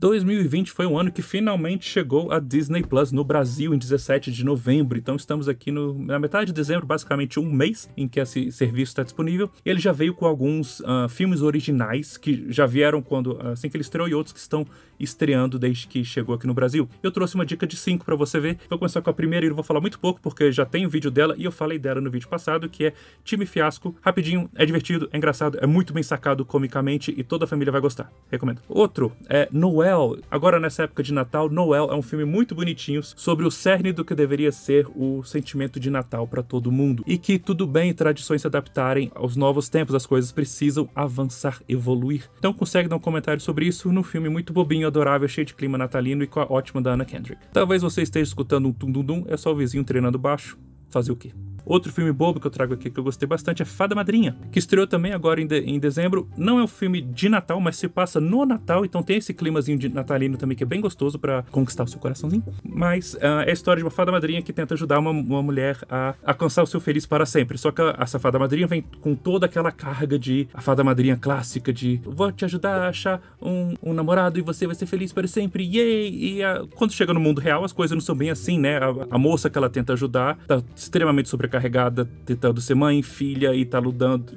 2020 foi o ano que finalmente chegou a Disney Plus no Brasil, em 17 de novembro. Então estamos aqui no, na metade de dezembro, basicamente um mês em que esse serviço está disponível. Ele já veio com alguns uh, filmes originais que já vieram quando ah, assim que ele estreou e outros que estão estreando desde que chegou aqui no Brasil. Eu trouxe uma dica de 5 para você ver. Vou começar com a primeira e não vou falar muito pouco porque já tem o vídeo dela e eu falei dela no vídeo passado, que é Time Fiasco. Rapidinho, é divertido, é engraçado, é muito bem sacado comicamente e toda a família vai gostar. Recomendo. Outro é Noel Noel, agora nessa época de Natal, Noel é um filme muito bonitinho sobre o cerne do que deveria ser o sentimento de Natal para todo mundo. E que tudo bem tradições se adaptarem aos novos tempos, as coisas precisam avançar, evoluir. Então consegue dar um comentário sobre isso num filme muito bobinho, adorável, cheio de clima natalino e com a ótima da Anna Kendrick. Talvez você esteja escutando um tum-dum-dum, é só o vizinho treinando baixo. Fazer o quê? Outro filme bobo que eu trago aqui que eu gostei bastante é Fada Madrinha, que estreou também agora em, de, em dezembro. Não é um filme de Natal, mas se passa no Natal, então tem esse climazinho de natalino também que é bem gostoso para conquistar o seu coraçãozinho. Mas uh, é a história de uma fada madrinha que tenta ajudar uma, uma mulher a alcançar o seu feliz para sempre. Só que essa fada madrinha vem com toda aquela carga de a fada madrinha clássica de vou te ajudar a achar um, um namorado e você vai ser feliz para sempre, yay! E quando chega no mundo real as coisas não são bem assim, né? A, a moça que ela tenta ajudar tá extremamente sobre sobrecarregada, tentando ser mãe, filha e tá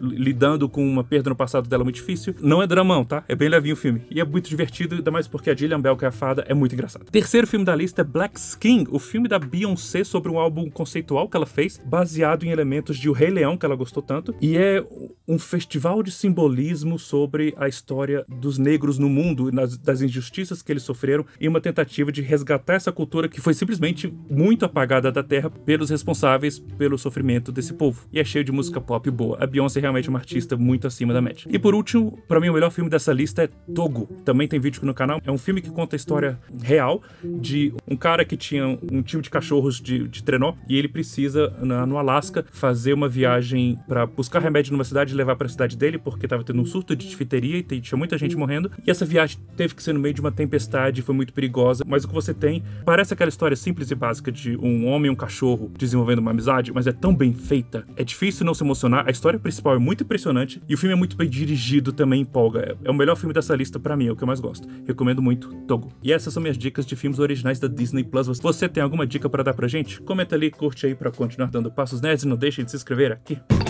lidando com uma perda no passado dela muito difícil. Não é dramão, tá? É bem levinho o filme. E é muito divertido, ainda mais porque a Gillian Bell, que é a fada, é muito engraçada. Terceiro filme da lista é Black Skin, o filme da Beyoncé sobre um álbum conceitual que ela fez, baseado em elementos de O Rei Leão, que ela gostou tanto. E é um festival de simbolismo sobre a história dos negros no mundo, das injustiças que eles sofreram, e uma tentativa de resgatar essa cultura que foi simplesmente muito apagada da terra pelos responsáveis pelos sofrimento desse hum. povo. E é cheio de música hum. pop boa. A Beyoncé é realmente uma artista muito acima da média. E por último, para mim o melhor filme dessa lista é Togo. Também tem vídeo aqui no canal. É um filme que conta a história real de um cara que tinha um time de cachorros de, de trenó e ele precisa, na, no Alasca, fazer uma viagem para buscar remédio numa cidade e levar para a cidade dele, porque tava tendo um surto de difteria e tinha muita gente hum. morrendo. E essa viagem teve que ser no meio de uma tempestade, foi muito perigosa. Mas o que você tem parece aquela história simples e básica de um homem e um cachorro desenvolvendo uma amizade, mas é é tão bem feita. É difícil não se emocionar, a história principal é muito impressionante e o filme é muito bem dirigido também, empolga. É o melhor filme dessa lista para mim, é o que eu mais gosto. Recomendo muito Togo. E essas são minhas dicas de filmes originais da Disney Plus. Você tem alguma dica para dar pra gente? Comenta ali, curte aí para continuar dando passos nerds e não deixe de se inscrever aqui.